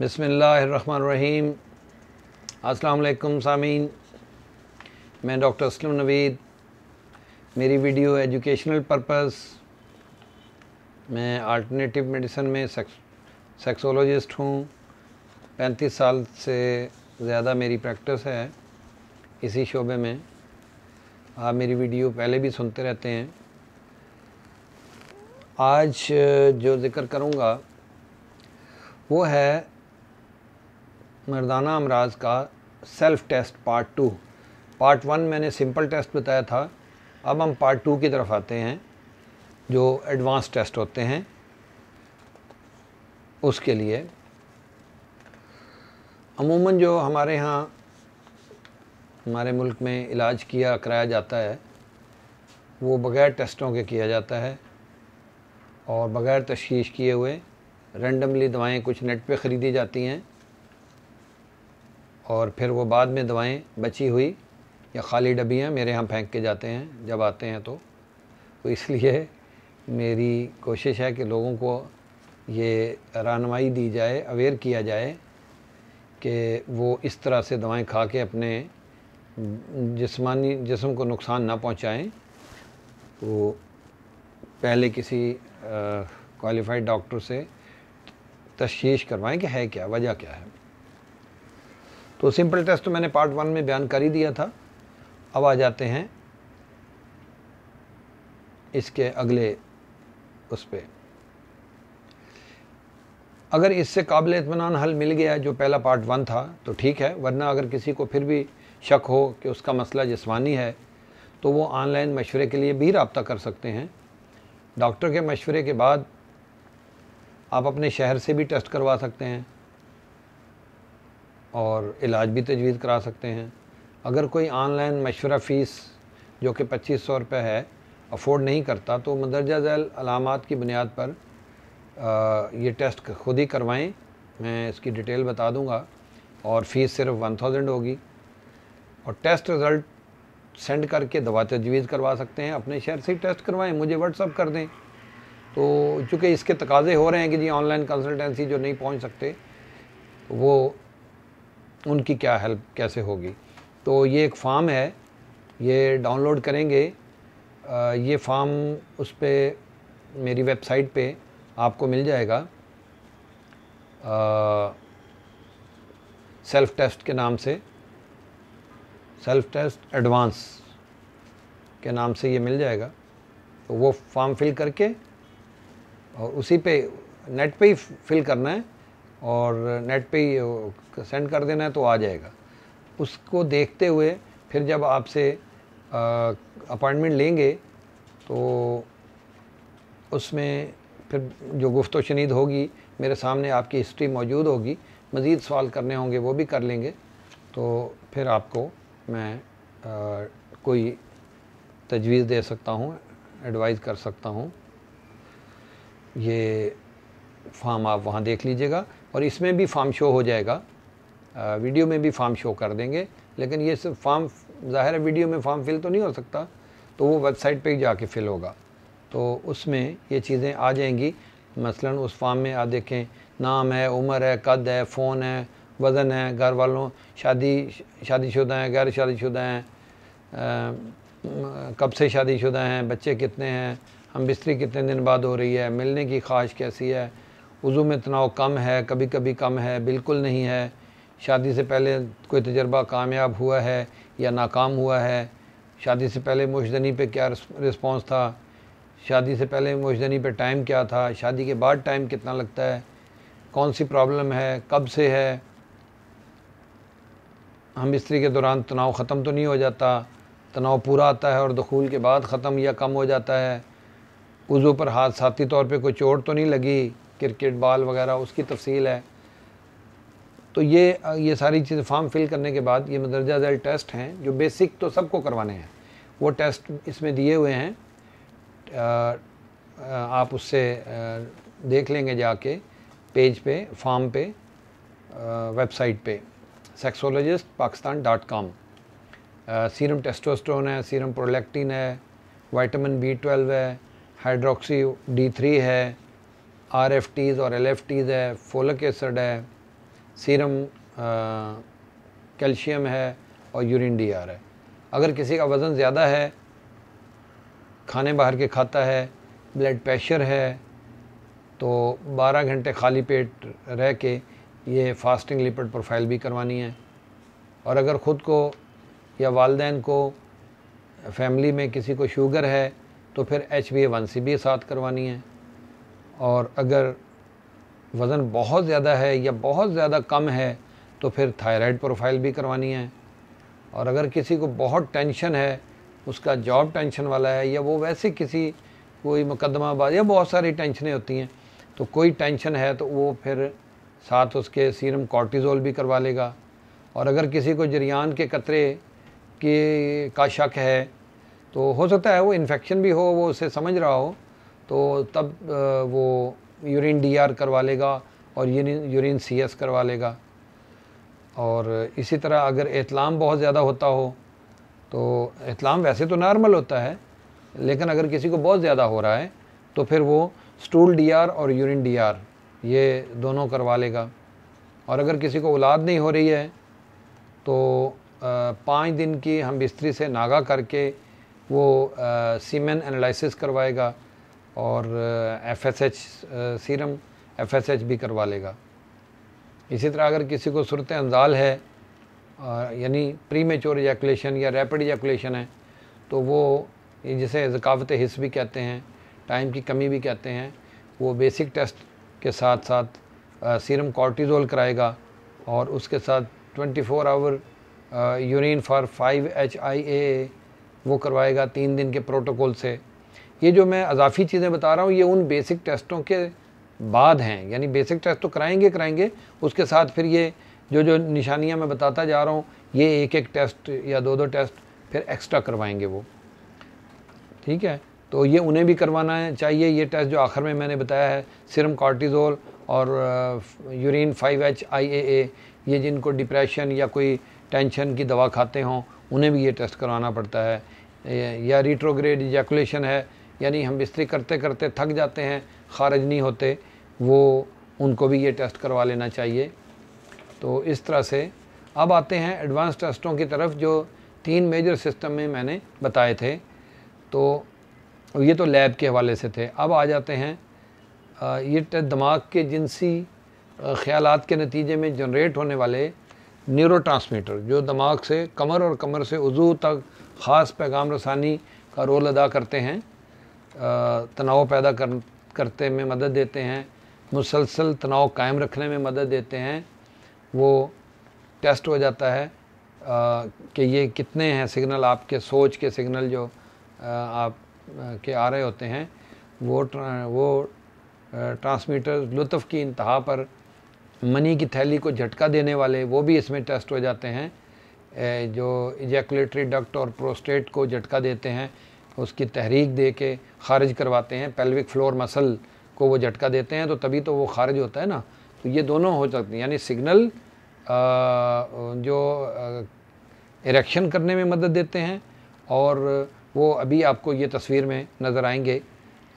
बसमीम असलकम सामीन मैं डॉक्टर असलम नवीद मेरी वीडियो एजुकेशनल पर्पस मैं अल्टरनेटिव मेडिसन में सेक्सोलॉजिस्ट हूँ पैंतीस साल से ज़्यादा मेरी प्रैक्टिस है इसी शोबे में आप मेरी वीडियो पहले भी सुनते रहते हैं आज जो ज़िक्र करूँगा वो है मर्दाना अमराज का self test part two part one मैंने सिंपल टेस्ट बताया था अब हम पार्ट टू की तरफ आते हैं जो एडवांस टेस्ट होते हैं उसके लिए अमूमन जो हमारे यहाँ हमारे मुल्क में इलाज किया कराया जाता है वो बग़ैर टेस्टों के किया जाता है और बग़ैर तशीश किए हुए रेंडमली दवाएं कुछ नेट पे ख़रीदी जाती हैं और फिर वो बाद में दवाएं बची हुई या खाली डबियाँ मेरे यहाँ फेंक के जाते हैं जब आते हैं तो, तो इसलिए मेरी कोशिश है कि लोगों को ये रहनमाई दी जाए अवेयर किया जाए कि वो इस तरह से दवाएं खा के अपने जिस्मानी जिसम को नुकसान ना पहुँचाएँ तो पहले किसी क्वालिफाइड डॉक्टर से तशीश करवाएं कि है क्या वजह क्या है तो सिंपल टेस्ट तो मैंने पार्ट वन में बयान कर ही दिया था अब आ जाते हैं इसके अगले उस पर अगर इससे काबिल इतमान हल मिल गया जो पहला पार्ट वन था तो ठीक है वरना अगर किसी को फिर भी शक हो कि उसका मसला जिसमानी है तो वो ऑनलाइन मशवरे के लिए भी रबता कर सकते हैं डॉक्टर के मशवरे के बाद आप अपने शहर से भी टेस्ट करवा सकते हैं और इलाज भी तजवीज़ करा सकते हैं अगर कोई ऑनलाइन मशवरा फ़ीस जो कि पच्चीस सौ रुपये है अफोर्ड नहीं करता तो मंदरजा झैल अलामत की बुनियाद पर आ, ये टेस्ट खुद ही करवाएं मैं इसकी डिटेल बता दूंगा और फ़ीस सिर्फ वन थाउजेंड होगी और टेस्ट रिज़ल्ट सेंड करके दवा तजवीज़ करवा सकते हैं अपने शहर से टेस्ट करवाएं मुझे व्हाट्सअप कर दें तो चूँकि इसके तकाजे हो रहे हैं कि जी ऑनलाइन कंसल्टेंसी जो नहीं पहुँच सकते वो उनकी क्या हेल्प कैसे होगी तो ये एक फॉर्म है ये डाउनलोड करेंगे ये फॉर्म उस पर मेरी वेबसाइट पे आपको मिल जाएगा सेल्फ टेस्ट के नाम से सेल्फ टेस्ट एडवांस के नाम से ये मिल जाएगा तो वो फॉर्म फिल करके और उसी पे नेट पे ही फिल करना है और नेट पे ही सेंड कर देना है तो आ जाएगा उसको देखते हुए फिर जब आपसे अपॉइंटमेंट लेंगे तो उसमें फिर जो गुफ्त शनीद होगी मेरे सामने आपकी हिस्ट्री मौजूद होगी मज़ीद सवाल करने होंगे वो भी कर लेंगे तो फिर आपको मैं आ, कोई तजवीज़ दे सकता हूँ एडवाइज़ कर सकता हूँ ये फॉर्म आप वहाँ देख लीजिएगा और इसमें भी फार्म शो हो जाएगा वीडियो में भी फार्म शो कर देंगे लेकिन ये सब फार्म ज़ाहिर है वीडियो में फार्म फिल तो नहीं हो सकता तो वो वेबसाइट पे जाके फिल होगा तो उसमें ये चीज़ें आ जाएंगी मसलन उस फार्म में आप देखें नाम है उम्र है कद है फ़ोन है वज़न है घर वालों शादी शादीशुदा हैं गैर शादीशुदा हैं कब से शादीशुदा हैं बच्चे कितने हैं हम बिस्तरी कितने दिन बाद हो रही है मिलने की ख्वाहिश कैसी है वज़ू में तनाव कम है कभी कभी कम है बिल्कुल नहीं है शादी से पहले कोई तजर्बा कामयाब हुआ है या नाकाम हुआ है शादी से पहले मोशदनी पे क्या रिस्पॉन्स था शादी से पहले मोशदनी पे टाइम क्या था शादी के बाद टाइम कितना लगता है कौन सी प्रॉब्लम है कब से है हम स्त्री के दौरान तनाव ख़त्म तो नहीं हो जाता तनाव पूरा आता है और दखूल के बाद ख़त्म या कम हो जाता है उज़ू पर हाथ साथी तौर पे कोई चोट तो नहीं लगी क्रिकेट बॉल वगैरह उसकी तफसील है तो ये ये सारी चीज़ें फॉर्म फिल करने के बाद ये मदरजा जैल टेस्ट हैं जो बेसिक तो सबको करवाने हैं वो टेस्ट इसमें दिए हुए हैं आ, आप उससे देख लेंगे जाके पेज पे फॉर्म पे वेबसाइट पे sexologist Pakistan dot com serum testosterone है सीरम प्रोलेक्टिन है वाइटामिन बी ट्वेल्व है हाइड्रोक्सी डी थ्री है आर एफ टीज़ और एल एफ टीज़ है फोलक एसड है सीरम कैल्शियम है और यूरिन डी आर है अगर किसी का वज़न ज़्यादा है खाने बाहर के खाता है ब्लड प्रेशर है तो 12 घंटे खाली पेट रह के ये फास्टिंग लिपिड प्रोफाइल भी करवानी है और अगर ख़ुद को या वालदेन को फैमिली में किसी को शुगर है तो फिर H B A one C भी साथ करवानी है और अगर वज़न बहुत ज़्यादा है या बहुत ज़्यादा कम है तो फिर थायराइड प्रोफाइल भी करवानी है और अगर किसी को बहुत टेंशन है उसका जॉब टेंशन वाला है या वो वैसे किसी कोई बाद या बहुत सारी टेंशनें होती हैं तो कोई टेंशन है तो वो फिर साथ उसके सीरम कॉर्टिज़ोल भी करवा लेगा और अगर किसी को जरियान के कतरे के का शक है तो हो सकता है वो इन्फेक्शन भी हो वो उसे समझ रहा हो तो तब वो यूरिन डी आर करवा लेगा और यूरिन सी एस करवा लेगा और इसी तरह अगर एहतलाम बहुत ज़्यादा होता हो तो एहतलाम वैसे तो नॉर्मल होता है लेकिन अगर किसी को बहुत ज़्यादा हो रहा है तो फिर वो स्टूल डी आर और यूरिन डी आर ये दोनों करवा लेगा और अगर किसी को औलाद नहीं हो रही है तो पाँच दिन की हम बिस्तरी से नागा करके वो सीमेन एनालिसिस करवाएगा और F S H serum F S H भी करवा लेगा इसी तरह अगर किसी को सुरत अंजाल है यानी प्री मेचोर एजैकुलेशन या रैपिड एजैकुलेशन है तो वो जिसे जकावत हिस्स भी कहते हैं टाइम की कमी भी कहते हैं वो बेसिक टेस्ट के साथ साथ सीरम कॉर्टिजोल कराएगा और उसके साथ 24 four hour urine for five H I A वो करवाएगा तीन दिन के प्रोटोकॉल से ये जो मैं अजाफी चीज़ें बता रहा हूँ ये उन बेसिक टेस्टों के बाद हैं यानी बेसिक टेस्ट तो कराएंगे कराएंगे उसके साथ फिर ये जो जो निशानियाँ मैं बताता जा रहा हूँ ये एक एक टेस्ट या दो दो टेस्ट फिर एक्स्ट्रा करवाएंगे वो ठीक है तो ये उन्हें भी करवाना है चाहिए ये टेस्ट जो आखिर में मैंने बताया है सिरम कॉर्टिजोल और urine five H I A A ये जिनको डिप्रेशन या कोई टेंशन की दवा खाते हों उन्हें भी ये टेस्ट करवाना पड़ता है या रिट्रोग्रेड इजैकुलेशन है यानी हम बिस्तरी करते करते थक जाते हैं खारिज नहीं होते वो उनको भी ये टेस्ट करवा लेना चाहिए तो इस तरह से अब आते हैं एडवांस टेस्टों की तरफ जो तीन मेजर सिस्टम में मैंने बताए थे तो ये तो लैब के हवाले से थे अब आ जाते हैं ये टेस्ट दिमाग के जिनसी ख्याल के नतीजे में जनरेट होने वाले न्यूरो जो दिमाग से कमर और कमर से उजू तक ख़ास पैगाम रसानी का रोल अदा करते हैं तनाव पैदा कर करते में मदद देते हैं मुसलसल तनाव कायम रखने में मदद देते हैं वो टेस्ट हो जाता है कि ये कितने हैं सिग्नल आपके सोच के सिग्नल जो आप के आ रहे होते हैं वो वो ट्रांसमीटर लुत्फ़ की इंतहा पर मनी की थैली को झटका देने वाले वो भी इसमें टेस्ट हो जाते हैं जो इजैकुलेटरी डक्ट और प्रोस्टेट को झटका देते हैं उसकी तहरीक दे के खारिज करवाते हैं पेल्विक फ्लोर मसल को वो झटका देते हैं तो तभी तो वो खारिज होता है ना तो ये दोनों हो सकते हैं यानी सिग्नल जो इरेक्शन करने में मदद देते हैं और वो अभी आपको ये तस्वीर में नज़र आएंगे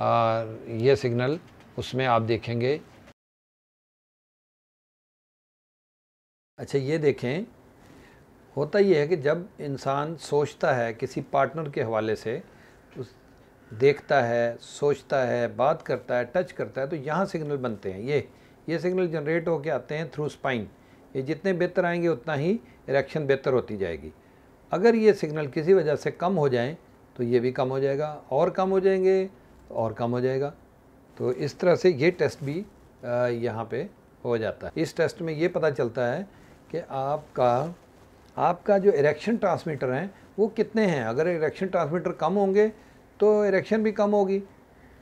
आ, ये सिग्नल उसमें आप देखेंगे अच्छा ये देखें होता ये है कि जब इंसान सोचता है किसी पार्टनर के हवाले से उस देखता है सोचता है बात करता है टच करता है तो यहाँ सिग्नल बनते हैं ये ये सिग्नल जनरेट होकर आते हैं थ्रू स्पाइन ये जितने बेहतर आएंगे उतना ही रिएक्शन बेहतर होती जाएगी अगर ये सिग्नल किसी वजह से कम हो जाएं तो ये भी कम हो जाएगा और कम हो जाएंगे और कम हो जाएगा तो इस तरह से ये टेस्ट भी यहाँ पे हो जाता है इस टेस्ट में ये पता चलता है कि आपका आपका जो इरेक्शन ट्रांसमीटर हैं वो कितने हैं अगर इरेक्शन ट्रांसमीटर कम होंगे तो इरेक्शन भी कम होगी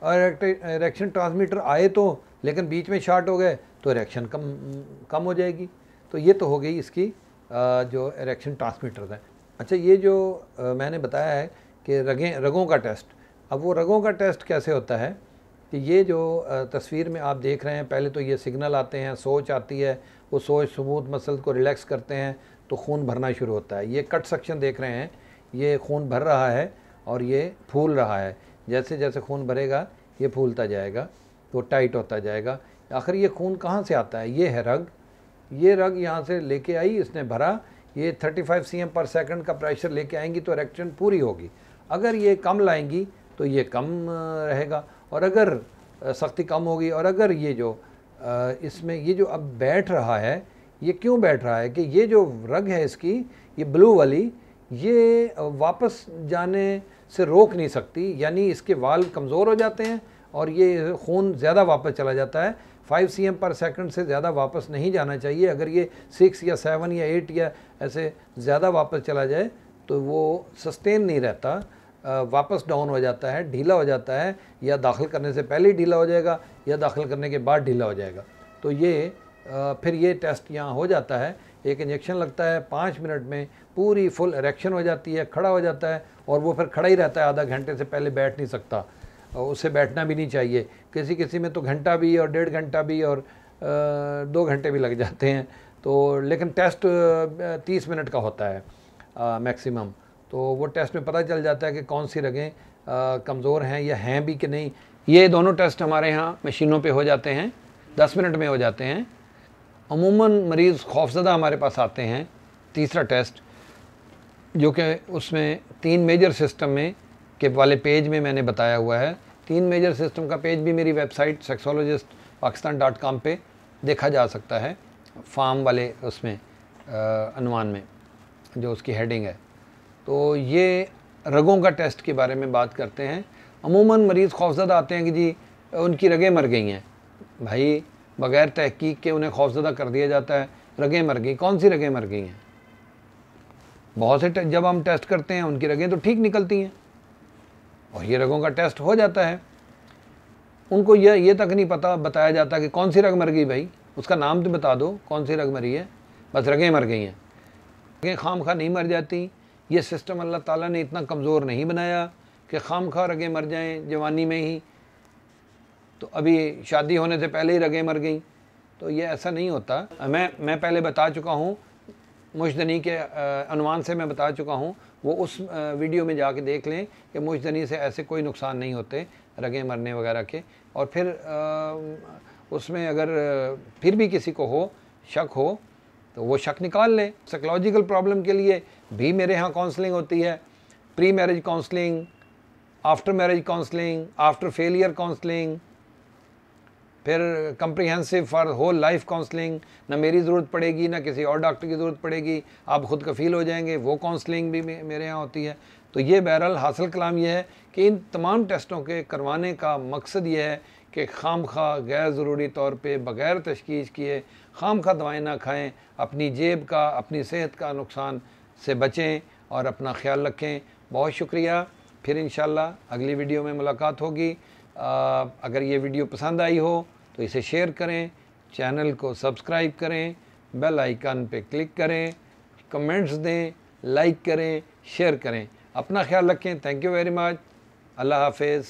और इरेक्शन ट्रांसमीटर आए तो लेकिन बीच में शार्ट हो गए तो इरेक्शन कम कम हो जाएगी तो ये तो हो गई इसकी जो इरेक्शन ट्रांसमीटर हैं अच्छा ये जो मैंने बताया है कि रगें रगों का टेस्ट अब वो रगों का टेस्ट कैसे होता है कि ये जो तस्वीर में आप देख रहे हैं पहले तो ये सिग्नल आते हैं सोच आती है वो सोच समूथ मसल को रिलैक्स करते हैं तो खून भरना शुरू होता है ये कट सेक्शन देख रहे हैं ये खून भर रहा है और ये फूल रहा है जैसे जैसे खून भरेगा ये फूलता जाएगा तो टाइट होता जाएगा आखिर ये खून कहाँ से आता है ये है रग ये रग यहाँ से लेके आई इसने भरा ये 35 सी पर सेकंड का प्रेशर लेके आएंगी तो रेक्शन पूरी होगी अगर ये कम लाएंगी तो ये कम रहेगा और अगर सख्ती कम होगी और अगर ये जो इसमें ये जो अब बैठ रहा है ये क्यों बैठ रहा है कि ये जो रग है इसकी ये ब्लू वाली ये वापस जाने से रोक नहीं सकती यानी इसके वाल कमज़ोर हो जाते हैं और ये खून ज़्यादा वापस चला जाता है 5 सी पर सेकंड से ज़्यादा वापस नहीं जाना चाहिए अगर ये 6 या 7 या 8 या ऐसे ज़्यादा वापस चला जाए तो वो सस्टेन नहीं रहता वापस डाउन हो जाता है ढीला हो जाता है या दाखिल करने से पहले ही ढीला हो जाएगा या दाखिल करने के बाद ढीला हो जाएगा तो ये फिर ये टेस्ट यहाँ हो जाता है एक इंजेक्शन लगता है पाँच मिनट में पूरी फुल इरेक्शन हो जाती है खड़ा हो जाता है और वो फिर खड़ा ही रहता है आधा घंटे से पहले बैठ नहीं सकता उससे बैठना भी नहीं चाहिए किसी किसी में तो घंटा भी और डेढ़ घंटा भी और दो घंटे भी लग जाते हैं तो लेकिन टेस्ट तीस मिनट का होता है मैक्सिमम तो वो टेस्ट में पता चल जाता है कि कौन सी रगें कमज़ोर हैं या हैं भी कि नहीं ये दोनों टेस्ट हमारे यहाँ मशीनों पे हो जाते हैं दस मिनट में हो जाते हैं अमूमन मरीज़ खौफजदा हमारे पास आते हैं तीसरा टेस्ट जो कि उसमें तीन मेजर सिस्टम में के वाले पेज में मैंने बताया हुआ है तीन मेजर सिस्टम का पेज भी मेरी website sexologist Pakistan dot com पर देखा जा सकता है फार्म वाले उसमें अनुमान में जो उसकी हेडिंग है तो ये रगों का टेस्ट के बारे में बात करते हैं अमूमन मरीज़ खौफजदा आते हैं कि जी उनकी रगें मर गई हैं भाई बग़ैर तहकीक के उन्हें खौफजदा कर दिया जाता है रगें मर गई कौन सी रगें मर गई हैं बहुत से जब हम टेस्ट करते हैं उनकी रगें तो ठीक निकलती हैं और ये रगों का टेस्ट हो जाता है उनको यह ये तक नहीं पता बताया जाता कि कौन सी रग मर गई भाई उसका नाम तो बता दो कौन सी रग मरी है बस रगें मर गई हैं रगें खाम खा नहीं मर जाती ये सिस्टम अल्लाह ताला ने इतना कमज़ोर नहीं बनाया कि खाम खा रगें मर जाएं जवानी में ही तो अभी शादी होने से पहले ही रगें मर गई तो ये ऐसा नहीं होता मैं मैं पहले बता चुका हूँ मुशदनी के अनुमान से मैं बता चुका हूँ वो उस वीडियो में जाके देख लें कि मुशदनी से ऐसे कोई नुकसान नहीं होते रगें मरने वगैरह के और फिर उसमें अगर फिर भी किसी को हो शक हो तो वो शक निकाल ले साइकोलॉजिकल प्रॉब्लम के लिए भी मेरे यहाँ काउंसलिंग होती है pre marriage counselling after marriage counselling after failure counselling फिर comprehensive for whole life counselling ना मेरी ज़रूरत पड़ेगी ना किसी और डॉक्टर की ज़रूरत पड़ेगी आप खुद कफील हो जाएंगे वो काउंसलिंग भी मेरे यहाँ होती है तो ये बहरहाल हासिल कलाम यह है कि इन तमाम टेस्टों के करवाने का मकसद ये है कि खाम खा गैर ज़रूरी तौर पर बग़ैर तशखीस किए खाम खा दवाएँ ना खाएँ अपनी जेब का अपनी सेहत का नुकसान से बचें और अपना ख्याल रखें बहुत शुक्रिया फिर इन अगली वीडियो में मुलाकात होगी आ, अगर ये वीडियो पसंद आई हो तो इसे शेयर करें चैनल को सब्सक्राइब करें बेल आइकन पर क्लिक करें कमेंट्स दें लाइक करें शेयर करें अपना ख्याल रखें थैंक यू वेरी मच अल्लाह हाफिज़